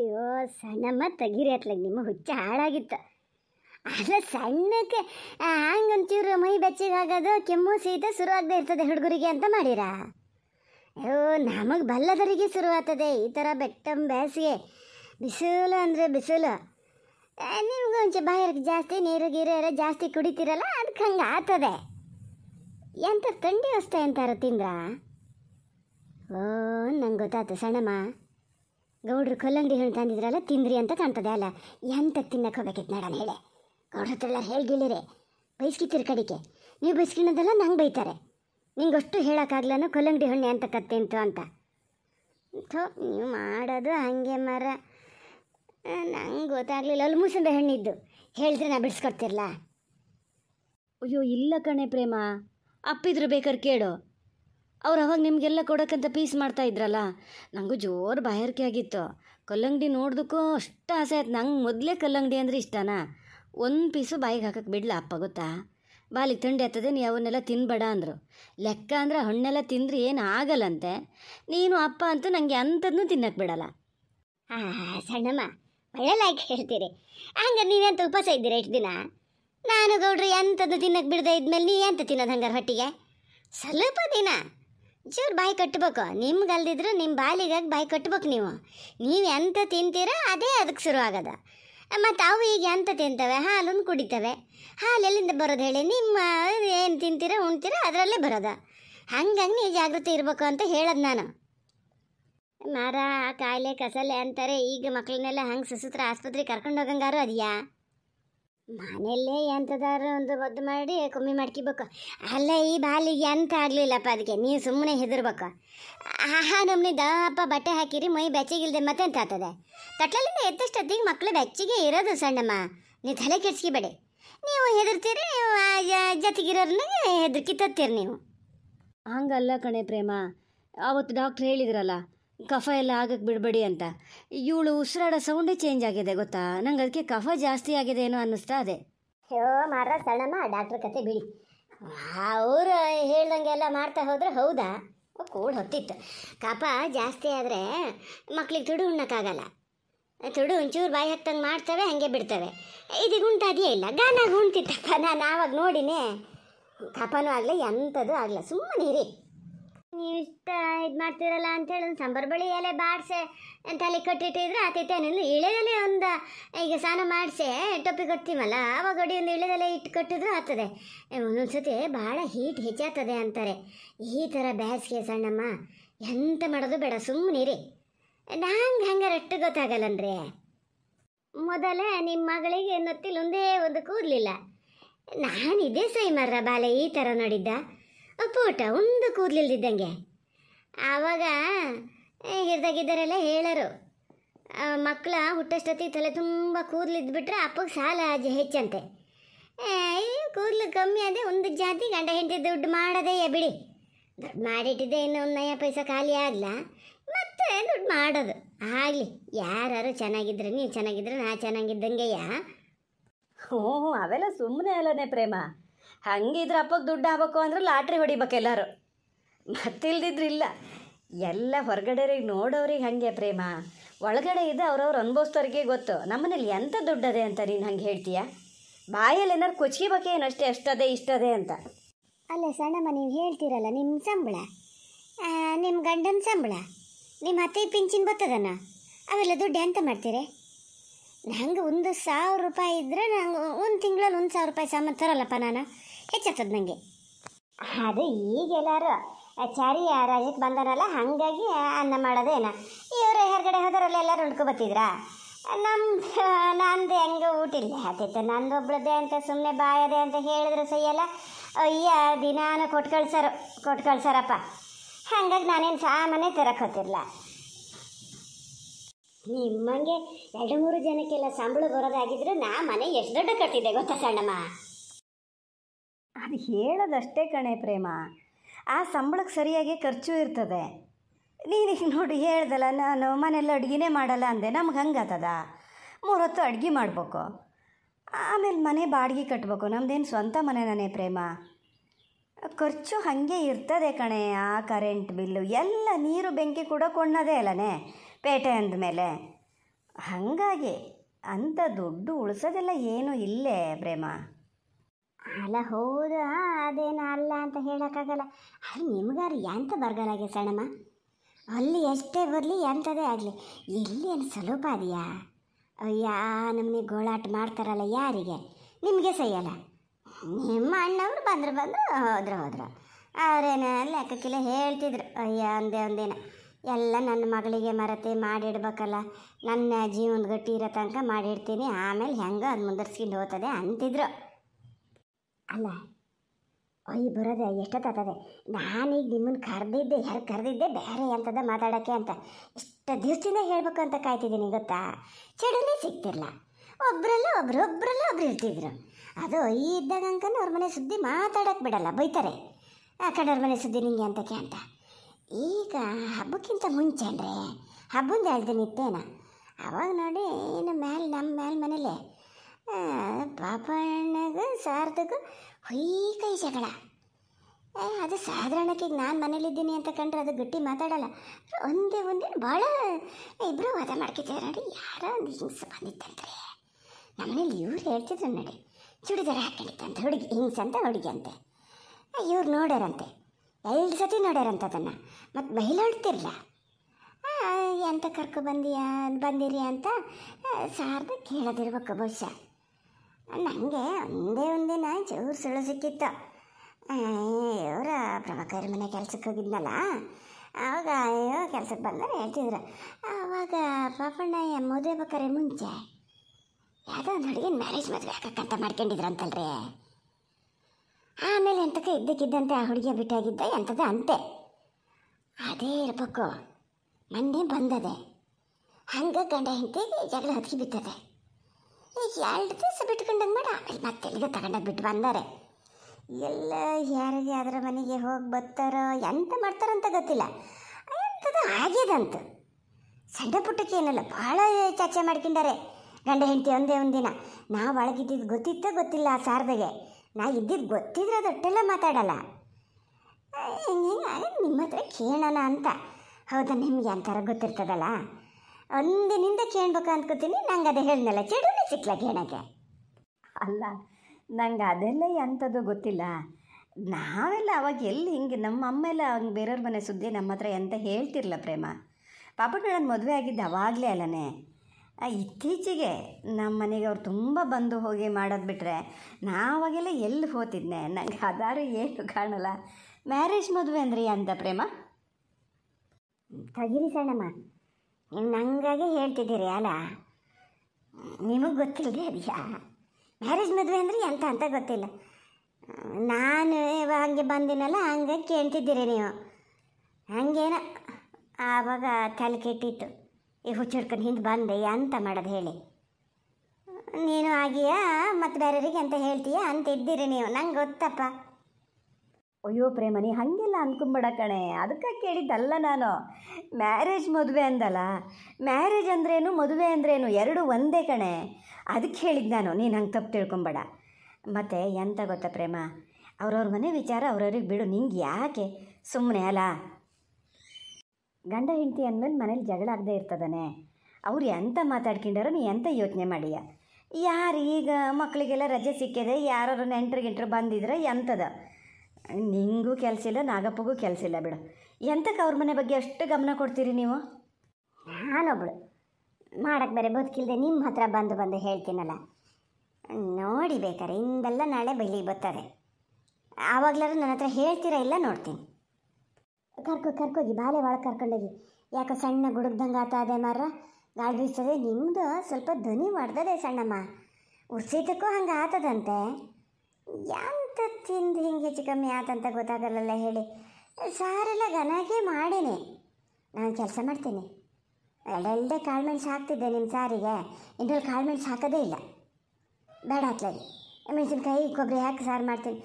ಅಯ್ಯೋ ಸಣ್ಣಮ್ಮ ತೆಗೀರಿ ಅತ್ಲಾಗ ನಿಮ್ಮ ಹುಚ್ಚ ಹಾಳಾಗಿತ್ತು ಅಲ್ಲ ಸಣ್ಣಕ್ಕೆ ಹಂಗಂಚೂರು ಮೈ ಬೆಚ್ಚಿಗೆ ಕೆಮ್ಮು ಸೀತಾ ಶುರು ಆಗದೆ ಇರ್ತದೆ ಹುಡುಗರಿಗೆ ಅಂತ ಮಾಡಿರ ಅಯ್ಯೋ ನಮಗೆ ಬಲ್ಲದರಿಗೆ ಶುರು ಆಗ್ತದೆ ಈ ಥರ ಬೆಟ್ಟಂ ಬೇಸಿಗೆ ಬಿಸಿಲು ಅಂದರೆ ಬಿಸಿಲು ನಿಮ್ಗೆ ಒಂಚೆ ಬಾಯಿಗೆ ಜಾಸ್ತಿ ನೀರು ಗೀರು ಎಲ್ಲ ಜಾಸ್ತಿ ಕುಡಿತೀರಲ್ಲ ಅದಕ್ಕೆ ಹಂಗೆ ಆಗ್ತದೆ ಎಂಥ ಥಂಡಿ ವಸ್ತು ಎಂತಾರ ತಿಂದ್ರಾ ಓ ನಂಗೆ ಗೊತ್ತಾಯ್ತು ಸಣ್ಣಮ್ಮ ಗೌಡ್ರು ಕೊಲ್ಲಂಗಡಿ ಹಣ್ಣು ತಂದಿದ್ರಲ್ಲ ತಿಂದ್ರಿ ಅಂತ ಕಾಣ್ತದೆ ಅಲ್ಲ ಎಂತ ತಿನ್ನಕ್ಕೆ ಹೋಗ್ಬೇಕಿತ್ತು ಮೇಡಮ್ ಹೇಳಿ ಗೌಡ್ರ ಹತ್ರ ಎಲ್ಲ ಹೇಳಿಗಿಳಿರಿ ಬೈಸ್ಕಿತ್ತೀರಿ ಕಡಿಕೆ ನೀವು ಬೈಸ್ಕಿನದಲ್ಲ ನಂಗೆ ಬೈತಾರೆ ನಿಂಗಷ್ಟು ಹೇಳೋಕ್ಕಾಗ್ಲನು ಕೊಲ್ಲಂಗಡಿ ಹಣ್ಣು ಅಂತ ಕತ್ತೆಂತು ಅಂತ ಥೋ ನೀವು ಮಾಡೋದು ಹಾಗೆ ಮರ ನಂಗೆ ಗೊತ್ತಾಗಲಿಲ್ಲ ಅಲ್ಲಿ ಮೂಸಂಬೆ ಹಣ್ಣಿದ್ದು ಹೇಳಿದ್ರೆ ನಾ ಬಿಡಿಸ್ಕೊಡ್ತಿರ್ಲ ಅಯ್ಯೋ ಇಲ್ಲ ಕಣೆ ಪ್ರೇಮ ಅಪ್ಪಿದ್ರು ಬೇಕಾದ್ರೆ ಕೇಳು ಅವ್ರು ಅವಾಗ ನಿಮಗೆಲ್ಲ ಕೊಡೋಕ್ಕಂತ ಪೀಸ್ ಮಾಡ್ತಾ ಇದ್ರಲ್ಲ ನನಗೂ ಜೋರು ಬಾಯಾರಿಕೆ ಆಗಿತ್ತು ಕಲ್ಲಂಗಡಿ ನೋಡೋದಕ್ಕೂ ಅಷ್ಟು ಆಸೆ ಆಯ್ತು ನಂಗೆ ಮೊದಲೇ ಕಲ್ಲಂಗಡಿ ಅಂದರೆ ಇಷ್ಟನಾ ಒಂದು ಪೀಸು ಬಾಯಿಗೆ ಹಾಕಕ್ಕೆ ಬಿಡಲ ಅಪ್ಪ ಗೊತ್ತಾ ಬಾಲಿಗೆ ಥಂಡಿ ಆಗ್ತದೆ ನೀ ಅವನ್ನೆಲ್ಲ ತಿನ್ಬೇಡ ಅಂದರು ಲೆಕ್ಕ ಅಂದರೆ ಹಣ್ಣೆಲ್ಲ ತಿಂದರೆ ಏನು ಆಗಲ್ಲಂತೆ ನೀನು ಅಪ್ಪ ಅಂತೂ ನನಗೆ ಅಂಥದ್ನೂ ತಿನ್ನಕ್ಕೆ ಬಿಡಲ್ಲ ಹಾಂ ಸಣ್ಣಮ್ಮ ಲೈಕ್ ಹೇಳ್ತೀರಿ ಹಂಗೆ ನೀವೆಂತ ಉಪವಾಸ ಇದ್ದೀರಿ ಎಷ್ಟು ದಿನ ನಾನು ಗೌಡ್ರಿ ಎಂಥದ್ದು ತಿನ್ನಕ್ಕೆ ಬಿಡದೆ ಇದ್ಮೇಲೆ ನೀ ಎಂತ ತಿನ್ನೋದು ಹಂಗಾರೆ ಹೊಟ್ಟಿಗೆ ಸ್ವಲ್ಪ ದಿನ ಜೋರು ಬಾಯಿ ಕಟ್ಟಬೇಕು ನಿಮ್ಗೆ ನಿಮ್ಮ ಬಾಲಿಗಾಗಿ ಬಾಯಿ ಕಟ್ಬೇಕು ನೀವು ನೀವು ಎಂತ ತಿಂತೀರೋ ಅದೇ ಅದಕ್ಕೆ ಶುರು ಆಗೋದು ಮತ್ತು ಅವು ಈಗ ಎಂತ ತಿಂತವೆ ಹಾಲು ಕುಡಿತವೆ ಹಾಲು ಎಲ್ಲಿಂದ ಬರೋದು ಹೇಳಿ ನಿಮ್ಮ ಏನು ತಿಂತೀರ ಉಣ್ತೀರ ಅದರಲ್ಲೇ ಬರೋದು ಹಂಗೆ ನೀವು ಜಾಗೃತಿ ಇರಬೇಕು ಅಂತ ಹೇಳೋದು ನಾನು ಮರ ಕಾಯಿಲೆ ಕಸಲೆ ಅಂತಾರೆ ಈಗ ಮಕ್ಕಳನ್ನೆಲ್ಲ ಹಂಗೆ ಸುಸೂತ್ರ ಆಸ್ಪತ್ರೆಗೆ ಕರ್ಕೊಂಡು ಹೋಗಂಗಾರು ಅದೆಯಾ ಮನೆಯಲ್ಲೇ ಎಂಥದಾರು ಒಂದು ಮದ್ದು ಮಾಡಿ ಕಮ್ಮಿ ಮಾಡ್ಕೋಬೇಕು ಅಲ್ಲ ಈ ಬಾಲಿಗೆ ಎಂಥ ಆಗಲಿಲ್ಲಪ್ಪ ಅದಕ್ಕೆ ನೀವು ಸುಮ್ಮನೆ ಹೆದರ್ಬೇಕು ಆಹಾ ನಮ್ಮನೆ ದಪ್ಪ ಬಟ್ಟೆ ಹಾಕಿರಿ ಮೈ ಬೆಚ್ಚಗಿಲ್ದೆ ಅಂತ ಆಗ್ತದೆ ತಟ್ಲಲ್ಲಿಂದ ಎತ್ತಷ್ಟೊತ್ತಿಗೆ ಮಕ್ಕಳು ಬೆಚ್ಚಗೆ ಇರೋದು ಸಣ್ಣಮ್ಮ ನೀವು ತಲೆ ಕೆಡ್ಸ್ಕಿಬೇಡಿ ನೀವು ಹೆದರ್ತೀರಿ ಜೊತೆಗಿರೋರನ್ನ ಹೆದರ್ಕಿ ತತ್ತೀರಿ ನೀವು ಹಂಗಲ್ಲ ಕಣೆ ಪ್ರೇಮ ಅವತ್ತು ಡಾಕ್ಟ್ರ್ ಹೇಳಿದ್ರಲ್ಲ ಕಫ ಎಲ್ಲ ಆಗಕ್ಕೆ ಬಿಡಬೇಡಿ ಅಂತ ಇವಳು ಉಸಿರಾಡೋ ಸೌಂಡೇ ಚೇಂಜ್ ಆಗಿದೆ ಗೊತ್ತಾ ನಂಗೆ ಅದಕ್ಕೆ ಕಫ ಜಾಸ್ತಿ ಆಗಿದೆ ಏನೋ ಅನ್ನಿಸ್ತಾ ಅದೇ ಯೋ ಮಾರ ಸಣ್ಣಮ್ಮ ಡಾಕ್ಟ್ರ್ ಕತೆ ಬಿಡಿ ಅವರು ಹೇಳ್ದಂಗೆಲ್ಲ ಮಾಡ್ತಾ ಹೋದ್ರೆ ಹೌದಾ ಕೂಡ ಹೊತ್ತಿತ್ತು ಕಫ ಜಾಸ್ತಿ ಆದರೆ ಮಕ್ಳಿಗೆ ತುಡು ಉಣ್ಣಕ್ಕಾಗಲ್ಲ ತುಡು ಒಂಚೂರು ಬಾಯಿ ಹತ್ತಂಗೆ ಮಾಡ್ತವೆ ಹಾಗೆ ಬಿಡ್ತವೆ ಇದಕ್ಕೆ ಗುಂಟಾದೇ ಇಲ್ಲ ಗಾನಾಗ ಉಂಟಿತ್ತಪ್ಪ ನಾನು ಆವಾಗ ನೋಡಿನೇ ಕಫನೂ ಆಗಲಿ ಎಂಥದ್ದು ಆಗಲಿ ಸುಮ್ಮನೆ ಇರಿ ನೀವು ಇಷ್ಟ ಇದು ಮಾಡ್ತೀರಲ್ಲ ಅಂತೇಳಿ ಒಂದು ಸಾಂಬಾರು ಬಳಿ ಎಲೆ ಬಾಡಿಸೆ ಅಲ್ಲಿ ಕಟ್ಟಿಟ್ಟಿದ್ರೆ ಆತೈತೆ ನಿಲ್ಲು ಇಳೆದಲ್ಲೇ ಒಂದು ಈಗ ಸ್ನಾನ ಮಾಡಿಸಿ ಟೊಪ್ಪಿ ಕಟ್ತೀವಲ್ಲ ಆವಾಗ ಒಂದು ಇಳೆದಲ್ಲೇ ಇಟ್ಟು ಕಟ್ಟಿದ್ರು ಆಗ್ತದೆ ಒಂದೊಂದು ಸತಿ ಭಾಳ ಹೀಟ್ ಹೆಚ್ಚಾಗ್ತದೆ ಅಂತಾರೆ ಈ ಥರ ಬೇಸಿಗೆ ಸಣ್ಣಮ್ಮ ಎಂತ ಮಾಡೋದು ಬೇಡ ರೀ ನಂಗೆ ಹಂಗೆ ರಟ್ಟು ಗೊತ್ತಾಗಲ್ಲನ್ರಿ ಮೊದಲೇ ನಿಮ್ಮ ಮಗಳಿಗೆ ನೊತ್ತಿಲ್ಲ ಒಂದೇ ಒಂದು ಕೂದಲಿಲ್ಲ ನಾನಿದೆ ಸೈ ಬಾಲೆ ಈ ಥರ ನೋಡಿದ್ದ ಪೋಟ ಒಂದು ಕೂದಲಿಲ್ದಿದ್ದಂಗೆ ಆವಾಗ ಹಿರಿದಾಗಿದ್ದಾರೆಲ್ಲ ಹೇಳರು ಮಕ್ಕಳ ಹುಟ್ಟಷ್ಟೊತ್ತಿಗೆ ತಲೆ ತುಂಬ ಕೂದಲಿದ್ಬಿಟ್ರೆ ಅಪ್ಪಗೆ ಸಾಲ ಹೆಚ್ಚಂತೆ ಕೂದಲು ಕಮ್ಮಿ ಅದೇ ಒಂದು ಜಾತಿ ಗಂಡ ಹೆಂಡತಿ ದುಡ್ಡು ಮಾಡೋದಯ್ಯ ಬಿಡಿ ದುಡ್ಡು ಮಾಡಿಟ್ಟಿದ್ದೆ ಇನ್ನು ಒಂದು ಪೈಸ ಖಾಲಿ ಆಗಲ್ಲ ಮತ್ತೆ ದುಡ್ಡು ಮಾಡೋದು ಆಗಲಿ ಯಾರು ಚೆನ್ನಾಗಿದ್ರೆ ನೀವು ಚೆನ್ನಾಗಿದ್ರೆ ನಾ ಚೆನ್ನಾಗಿದ್ದಂಗೆಯ ಓ ಅವೆಲ್ಲ ಸುಮ್ಮನೆ ಅಲ್ಲನೇ ಪ್ರೇಮ ಹಂಗೆ ಇದ್ರ ಅಪ್ಪಕ್ಕೆ ದುಡ್ಡು ಹಾಕಬೇಕು ಅಂದ್ರೆ ಲಾಟ್ರಿ ಹೊಡಿಬೇಕು ಎಲ್ಲರೂ ಇಲ್ಲ ಎಲ್ಲ ಹೊರಗಡೆಯವ್ರಿಗೆ ನೋಡೋರಿಗೆ ಹಂಗೆ ಪ್ರೇಮ ಒಳಗಡೆ ಇದೆ ಅವ್ರವ್ರು ಅನುಭವಿಸ್ತವ್ರಿಗೆ ಗೊತ್ತು ನಮ್ಮನೇಲಿ ಎಂಥ ದುಡ್ಡದೆ ಅಂತ ನೀನು ಹಂಗೆ ಹೇಳ್ತೀಯ ಬಾಯಲ್ಲಿ ಏನಾರು ಬಗ್ಗೆ ಅಷ್ಟೇ ಅಷ್ಟದೇ ಇಷ್ಟದೇ ಅಂತ ಅಲ್ಲ ಸಣ್ಣಮ್ಮ ನೀವು ಹೇಳ್ತೀರಲ್ಲ ನಿಮ್ಮ ಸಂಬಳ ನಿಮ್ಮ ಗಂಡನ ಸಂಬಳ ನಿಮ್ಮ ಅತ್ತೆ ಪಿಂಚಿನ ಬರ್ತದನ ಅವೆಲ್ಲ ದುಡ್ಡು ಎಂತ ಮಾಡ್ತೀರಿ ನಂಗೆ ಒಂದು ಸಾವಿರ ರೂಪಾಯಿ ಇದ್ರೆ ನಂಗೆ ಒಂದು ತಿಂಗಳಲ್ಲಿ ಒಂದು ಸಾವಿರ ರೂಪಾಯಿ ಸಾಮಾನು ತರಲ್ಲಪ್ಪ ನಾನು ಹೆಚ್ಚಾಗ್ತದ ನನಗೆ ಅದು ಈಗೆಲ್ಲಾರು ಚಾರಿ ರಾಜಕ್ಕೆ ಬಂದಾರಲ್ಲ ಹಾಗಾಗಿ ಅನ್ನ ಮಾಡೋದೇನ ಇವರು ಹೊರಗಡೆ ಎಲ್ಲ ಎಲ್ಲರೂ ಬತ್ತಿದ್ರಾ ನಮ್ಮ ನಂದು ಹೆಂಗೆ ಊಟ ಇಲ್ಲ ನಂದು ಒಬ್ಬಳದೇ ಅಂತ ಸುಮ್ಮನೆ ಬಾಯದೆ ಅಂತ ಹೇಳಿದ್ರೆ ಅಲ್ಲ ಅಯ್ಯ ದಿನಾನು ಕೊಟ್ಟು ಕೊಟ್ಕಳ್ಸಾರಪ್ಪ ಹಂಗಾಗಿ ಹಾಗಾಗಿ ನಾನೇನು ಸಾಮಾನೇ ತರಕ್ಕೆ ನಿಮ್ಮಂಗೆ ಎರಡು ಮೂರು ಜನಕ್ಕೆಲ್ಲ ಸಂಬಳ ಬರೋದಾಗಿದ್ರೆ ನಾ ಮನೆ ಎಷ್ಟು ದೊಡ್ಡ ಕಟ್ಟಿದೆ ಗೊತ್ತಾ ಸಣ್ಣಮ್ಮ ಅದು ಹೇಳೋದಷ್ಟೇ ಕಣೆ ಪ್ರೇಮ ಆ ಸಂಬಳಕ್ಕೆ ಸರಿಯಾಗಿ ಖರ್ಚು ಇರ್ತದೆ ನೀನು ನೋಡಿ ಹೇಳ್ದಲ್ಲ ನಾನು ಮನೆಯಲ್ಲ ಅಡುಗೆನೇ ಮಾಡಲ್ಲ ಅಂದೆ ನಮ್ಗೆ ಹಂಗಾತದ ಹೊತ್ತು ಅಡುಗೆ ಮಾಡಬೇಕು ಆಮೇಲೆ ಮನೆ ಬಾಡಿಗೆ ಕಟ್ಟಬೇಕು ನಮ್ದೇನು ಸ್ವಂತ ಮನೆನೇ ಪ್ರೇಮ ಖರ್ಚು ಹಾಗೆ ಇರ್ತದೆ ಕಣೆ ಆ ಕರೆಂಟ್ ಬಿಲ್ಲು ಎಲ್ಲ ನೀರು ಬೆಂಕಿ ಕೂಡ ಕೊಂಡದೇ ಅಲ್ಲನೇ ಪೇಟೆ ಮೇಲೆ ಹಾಗಾಗಿ ಅಂಥ ದುಡ್ಡು ಉಳಿಸೋದೆಲ್ಲ ಏನೂ ಇಲ್ಲೇ ಪ್ರೇಮ ಅಲ್ಲ ಹೌದು ಅದೇನು ಅಲ್ಲ ಅಂತ ಹೇಳೋಕ್ಕಾಗಲ್ಲ ಅಲ್ಲಿ ನಿಮ್ಗಾರು ಎಂತ ಬರಗಾಲಾಗೆ ಸಣ್ಣಮ್ಮ ಅಲ್ಲಿ ಎಷ್ಟೇ ಬರಲಿ ಎಂಥದೇ ಆಗಲಿ ಎಲ್ಲಿ ಏನು ಸ್ವಲ್ಪ ಅದೆಯಾ ಅಯ್ಯಾ ನಮಗೆ ಗೋಳಾಟ ಮಾಡ್ತಾರಲ್ಲ ಯಾರಿಗೆ ನಿಮಗೆ ಸಹಿಯಲ್ಲ ನಿಮ್ಮ ಅಣ್ಣವ್ರು ಬಂದರು ಬಂದರು ಹೋದ್ರು ಹೋದರು ಲೆಕ್ಕ ಲೆಕ್ಕಕ್ಕಿಲ್ಲ ಹೇಳ್ತಿದ್ರು ಅಯ್ಯ ಒಂದೇ ಒಂದೇನ ಎಲ್ಲ ನನ್ನ ಮಗಳಿಗೆ ಮರತೆ ಮಾಡಿಡ್ಬೇಕಲ್ಲ ನನ್ನ ಜೀವನದ ಗಟ್ಟಿ ಇರೋ ತನಕ ಮಾಡಿಡ್ತೀನಿ ಆಮೇಲೆ ಹೆಂಗೆ ಅದು ಮುಂದರ್ಸ್ಕೊಂಡು ಹೋಗ್ತದೆ ಅಂತಿದ್ರು ಅಲ್ಲ ಅಯ್ಯ ಬರೋದೆ ಎಷ್ಟೊತ್ತಾಗ್ತದೆ ನಾನೀಗ ನಿಮ್ಮನ್ನು ಕರೆದಿದ್ದೆ ಯಾರು ಕರೆದಿದ್ದೆ ಬೇರೆ ಎಂಥದ ಮಾತಾಡೋಕ್ಕೆ ಅಂತ ಇಷ್ಟು ದಿವಸದಿಂದ ಹೇಳಬೇಕು ಅಂತ ಕಾಯ್ತಿದ್ದೀನಿ ಗೊತ್ತಾ ಚಡನೇ ಸಿಗ್ತಿರಲ್ಲ ಒಬ್ಬರಲ್ಲ ಒಬ್ರು ಒಬ್ಬರಲ್ಲ ಒಬ್ರು ಇರ್ತಿದ್ರು ಅದು ಈ ಇದ್ದಾಗ ಅವ್ರ ಮನೆ ಸುದ್ದಿ ಮಾತಾಡೋಕ್ಕೆ ಬಿಡಲ್ಲ ಬೈತಾರೆ ಆ ಕಡೆ ಅವ್ರ ಮನೆ ಸುದ್ದಿ ನಿಂಗೆ ಅಂತಕ್ಕೆ ಅಂತ ಈಗ ಹಬ್ಬಕ್ಕಿಂತ ಮುಂಚೆ ಅಂದರೆ ಹಬ್ಬದ ಎರಡು ನಿಪ್ಪೇನ ಅವಾಗ ನೋಡಿ ಇನ್ನು ಮ್ಯಾಲೆ ನಮ್ಮ ಮ್ಯಾಲೆ ಮನೇಲೆ ಪಾಪಣ್ಣಗೆ ಸಾರ್ದಗೂ ಹೊಯ್ ಕೈ ಜಗಳ ಅದು ಸಾಧಾರಣಕ್ಕೆ ನಾನು ಮನೇಲಿದ್ದೀನಿ ಅಂತ ಕಂಡ್ರೆ ಅದು ಗಟ್ಟಿ ಮಾತಾಡಲ್ಲ ಒಂದೇ ಒಂದೇ ಭಾಳ ಇಬ್ಬರು ವಾದ ಮಾಡ್ಕಿದ್ದಾರೆ ನೋಡಿ ಯಾರೋ ಒಂದು ಹಿಂಗ್ಸ್ ಬಂದಿತ್ತಂತೆ ನಮ್ಮನೇಲಿ ಇವ್ರು ಹೇಳ್ತಿದ್ರು ನೋಡಿ ಚುಡಿದಾರ ಹಾಕೊಂಡಿತ್ತಂತೆ ಹುಡುಗಿ ಹಿಂಗ್ಸ್ ಅಂತ ಹುಡುಗಿ ಅಂತೆ ಇವ್ರು ನೋಡೋರಂತೆ ಎರಡು ಸತಿ ನೋಡ್ಯಾರಂತ ಮತ್ತು ಬೈಲಾಡ್ತಿರ್ಲ ಎಂತ ಕರ್ಕೊ ಬಂದಿಯಾ ಬಂದಿರಿ ಅಂತ ಸಾರ್ದು ಕೇಳೋದಿರ್ಬೇಕು ಬಹುಶಃ ನನಗೆ ಒಂದೇ ಒಂದಿನ ಚೂರು ಸುಳ್ಳು ಸಿಕ್ಕಿತ್ತು ಇವರ ಪ್ರಭಾಕರ್ ಮನೆ ಕೆಲ್ಸಕ್ಕೆ ಹೋಗಿದ್ನಲ್ಲ ಆವಾಗ ಅಯ್ಯೋ ಕೆಲ್ಸಕ್ಕೆ ಬಂದರೆ ಹೇಳ್ತಿದ್ರು ಆವಾಗ ಪಾಪಣ್ಣ ಮದುವೆ ಬೇಕಾರೆ ಮುಂಚೆ ಯಾವುದೋ ಒಂದು ಹುಡುಗಿ ಮ್ಯಾರೇಜ್ ಮದುವೆ ಹಾಕಕ್ಕಂತ ಮಾಡ್ಕೊಂಡಿದ್ರಂತಲ್ರಿ ಎಂತಕ ಇದ್ದಕ್ಕಿದ್ದಂತೆ ಆ ಹುಡುಗಿಯ ಬಿಟ್ಟಾಗಿದ್ದ ಎಂಥದ್ದು ಅಂತೆ ಅದೇ ಇರಬೇಕು ಮಂಡಿ ಬಂದದೆ ಹಂಗೆ ಗಂಡ ಹೆಂಡತಿ ಜಗಳ ಹತ್ತಿ ಬಿತ್ತದೆ ಈಗ ಎರಡು ದಿವಸ ಬಿಟ್ಕೊಂಡಂಗೆ ಮಾಡ ಆಮೇಲೆ ಮತ್ತೆ ಎಲ್ಲಿಗೆ ತಗೊಂಡೋಗಿ ಬಿಟ್ಟು ಬಂದಾರೆ ಎಲ್ಲ ಯಾರಿಗೆ ಅದರ ಮನೆಗೆ ಹೋಗಿ ಬರ್ತಾರೋ ಎಂತ ಅಂತ ಗೊತ್ತಿಲ್ಲ ಎಂಥದ್ದು ಆಗ್ಯದಂತ ಸಣ್ಣ ಪುಟ್ಟಕ್ಕೆ ಏನಲ್ಲ ಭಾಳ ಚರ್ಚೆ ಮಾಡ್ಕೊಂಡಾರೆ ಗಂಡ ಹೆಂಡತಿ ಒಂದೇ ಒಂದು ದಿನ ನಾವು ಒಳಗಿದ್ದಿದ್ದು ಗೊತ್ತಿತ್ತೋ ಗೊತ್ತಿಲ್ಲ ಆ ಸಾರದಾಗೆ ನಾ ಇದ್ದಿದ್ದು ಗೊತ್ತಿದ್ರೆ ಅದಟ್ಟೆಲ್ಲ ಮಾತಾಡಲ್ಲ ನಿಮ್ಮ ಹತ್ರ ಕೇಳೋಣ ಅಂತ ಹೌದಾ ನಿಮಗೆ ಅಂತಾರ ಗೊತ್ತಿರ್ತದಲ್ಲ ಒಂದಿನಿಂದ ಕೇಳ್ಬೇಕು ಅಂದ್ಕೋತೀನಿ ನಂಗೆ ಅದು ಹೇಳಿದ್ನಲ್ಲ ಚೆಡೂನೇ ಸಿಕ್ಕಲ ಕೇಳೋಕೆ ಅಲ್ಲ ನಂಗೆ ಅದೆಲ್ಲ ಎಂಥದ್ದು ಗೊತ್ತಿಲ್ಲ ನಾವೆಲ್ಲ ಅವಾಗ ಎಲ್ಲಿ ಹಿಂಗೆ ನಮ್ಮ ಅಮ್ಮ ಎಲ್ಲ ಹಂಗೆ ಬೇರೆಯವ್ರ ಮನೆ ಸುದ್ದಿ ನಮ್ಮ ಹತ್ರ ಎಂತ ಹೇಳ್ತಿರ್ಲ ಪ್ರೇಮ ಪಾಪ ನಾನು ಮದುವೆ ಆಗಿದ್ದು ಅವಾಗಲೇ ಅಲ್ಲನೇ ಇತ್ತೀಚೆಗೆ ನಮ್ಮ ಮನೆಗೆ ಅವ್ರು ತುಂಬ ಬಂದು ಹೋಗಿ ಮಾಡೋದು ಬಿಟ್ಟರೆ ನಾವಾಗೆಲ್ಲ ಎಲ್ಲಿ ಹೋತಿದ್ನೆ ನನಗೆ ಅದಾರು ಏನು ಕಾಣಲ್ಲ ಮ್ಯಾರೇಜ್ ಮದುವೆ ಅಂದ್ರಿ ಅಂತ ಪ್ರೇಮ ತಗಿರಿ ಸಣ್ಣಮ್ಮ ನೀವು ನಂಗಾಗೆ ಹೇಳ್ತಿದ್ದೀರಿ ಅಲ್ಲ ನಿಮಗೆ ಗೊತ್ತಿಲ್ಲದೆ ಅದು ಮ್ಯಾರೇಜ್ ಮದುವೆ ಅಂದರೆ ಎಂಥ ಅಂತ ಗೊತ್ತಿಲ್ಲ ನಾನು ಹಂಗೆ ಬಂದಿನಲ್ಲ ಹಂಗೆ ಕೇಳ್ತಿದ್ದೀರಿ ನೀವು ಹಂಗೇನ ಆವಾಗ ತಲೆ ಕೆಟ್ಟಿತ್ತು ಈ ಹುಚ್ಚಿಡ್ಕೊಂಡು ಹಿಂದೆ ಬಂದೆ ಅಂತ ಮಾಡೋದು ಹೇಳಿ ನೀನು ಆಗಿಯಾ ಮತ್ತು ಬೇರೆಯವರಿಗೆ ಅಂತ ಹೇಳ್ತೀಯ ಅಂತ ಇದ್ದೀರಿ ನೀವು ನಂಗೆ ಗೊತ್ತಪ್ಪ ಅಯ್ಯೋ ಪ್ರೇಮ ನೀ ಹಾಗೆಲ್ಲ ಕಣೆ ಅದಕ್ಕೆ ಕೇಳಿದ್ದಲ್ಲ ನಾನು ಮ್ಯಾರೇಜ್ ಮದುವೆ ಅಂದಲ್ಲ ಮ್ಯಾರೇಜ್ ಅಂದ್ರೇನು ಮದುವೆ ಅಂದ್ರೇನು ಎರಡು ಒಂದೇ ಕಣೆ ಅದಕ್ಕೆ ಹೇಳಿದ್ದು ನಾನು ನೀನು ಹಂಗೆ ತಪ್ಪು ತಿಳ್ಕೊಂಬೇಡ ಮತ್ತು ಎಂತ ಗೊತ್ತಾ ಪ್ರೇಮ ಅವ್ರವ್ರ ಮನೆ ವಿಚಾರ ಅವ್ರವ್ರಿಗೆ ಬಿಡು ನಿಂಗೆ ಯಾಕೆ ಸುಮ್ಮನೆ ಅಲ್ಲ ಗಂಡ ಹೆಂಡತಿ ಅಂದಮೇಲೆ ಮನೇಲಿ ಜಗಳ ಆಗದೆ ಇರ್ತದಾನೆ ಅವ್ರು ಎಂತ ಮಾತಾಡ್ಕೊಂಡಾರೋ ನೀ ಎಂತ ಯೋಚನೆ ಮಾಡಿಯ ಯಾರು ಈಗ ಮಕ್ಕಳಿಗೆಲ್ಲ ರಜೆ ಸಿಕ್ಕಿದೆ ಯಾರು ನೆಂಟ್ರು ಗಿಂಟ್ರು ಬಂದಿದ್ರೆ ಎಂಥದ ನಿಂಗೂ ಕೆಲಸ ಇಲ್ಲ ನಾಗಪ್ಪಗೂ ಕೆಲಸ ಇಲ್ಲ ಬಿಡು ಎಂತಕ್ಕೆ ಅವ್ರ ಮನೆ ಬಗ್ಗೆ ಎಷ್ಟು ಗಮನ ಕೊಡ್ತೀರಿ ನೀವು ನಾನೊಬ್ಳು ಮಾಡಕ್ಕೆ ಬೇರೆ ಬದುಕಿಲ್ಲದೆ ನಿಮ್ಮ ಹತ್ರ ಬಂದು ಬಂದು ಹೇಳ್ತೀನಲ್ಲ ನೋಡಿ ಬೇಕಾರೆ ಹಿಂಗೆಲ್ಲ ನಾಳೆ ಬೆಳಿಗ್ಗೆ ಬರ್ತಾರೆ ಆವಾಗ್ಲಾದ್ರೂ ನನ್ನ ಹತ್ರ ಹೇಳ್ತೀರಾ ಇಲ್ಲ ನೋಡ್ತೀನಿ ಕರ್ಕೊ ಕರ್ಕೋಗಿ ಬಾಳೆ ಒಳಗೆ ಕರ್ಕೊಂಡೋಗಿ ಯಾಕೋ ಸಣ್ಣ ಗುಡುಗ್ದಂಗೆ ಅದೇ ಮಾರ ಗಾಳಿ ಬೀಸ್ತದೆ ನಿಮ್ಮದು ಸ್ವಲ್ಪ ಧ್ವನಿ ಮಾಡ್ದದೆ ಸಣ್ಣಮ್ಮ ಉರ್ಸಿದ್ದಕ್ಕೂ ಹಂಗೆ ಆತದಂತೆ ಯಾಂತ ತಿಂದು ಹಿಂಗೆ ಹೆಚ್ಚು ಕಮ್ಮಿ ಆತಂತ ಗೊತ್ತಾಗಲ್ಲ ಹೇಳಿ ಸಾರೆಲ್ಲ ಗನಾಗೆ ಮಾಡೀನಿ ನಾನು ಕೆಲಸ ಮಾಡ್ತೀನಿ ಎರಡೆರಡೇ ಕಾಳು ಮೆಣಸು ಹಾಕ್ತಿದ್ದೆ ನಿಮ್ಮ ಸಾರಿಗೆ ಇನ್ನೊಂದು ಕಾಳು ಮೆಣಸು ಹಾಕೋದೇ ಇಲ್ಲ ಬೇಡ ಅತ್ಲಾಗಿ ಮೆಣಸಿನ್ಕಾಯಿ ಕೊಬ್ಬರಿ ಹಾಕಿ ಸಾರು ಮಾಡ್ತೀನಿ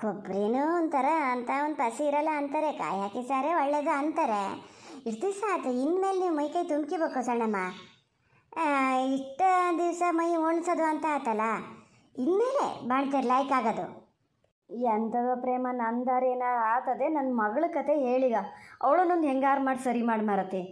ಕೊಬ್ಬರಿನೂ ಒಂಥರ ಅಂತ ಒಂದು ಪಸಿ ಇರಲ್ಲ ಅಂತಾರೆ ಕಾಯಿ ಹಾಕಿ ಸಾರೇ ಒಳ್ಳೇದು ಅಂತಾರೆ ಇಷ್ಟು ದಿವಸ ಆಯ್ತು ಇನ್ಮೇಲೆ ನೀವು ಮೈ ಕೈ ತುಂಬ್ಕಿಬೇಕು ಸಣ್ಣಮ್ಮ ಇಷ್ಟು ದಿವಸ ಮೈ ಉಣ್ಸೋದು ಅಂತ ಆಯ್ತಲ್ಲ ಇನ್ಮೇಲೆ ಬಾಣ್ತೀರಿ ಲೈಕ್ ಆಗೋದು ಎಂಥದೋ ಪ್ರೇಮ ನಂದಾರೇನ ಆತದೆ ನನ್ನ ಮಗಳ ಕತೆ ಹೇಳಿಗ ಅವಳು ನಂದು ಹೆಂಗಾರು ಮಾಡಿ ಸರಿ ಮಾಡಿ ಮಾರತ್ತೆ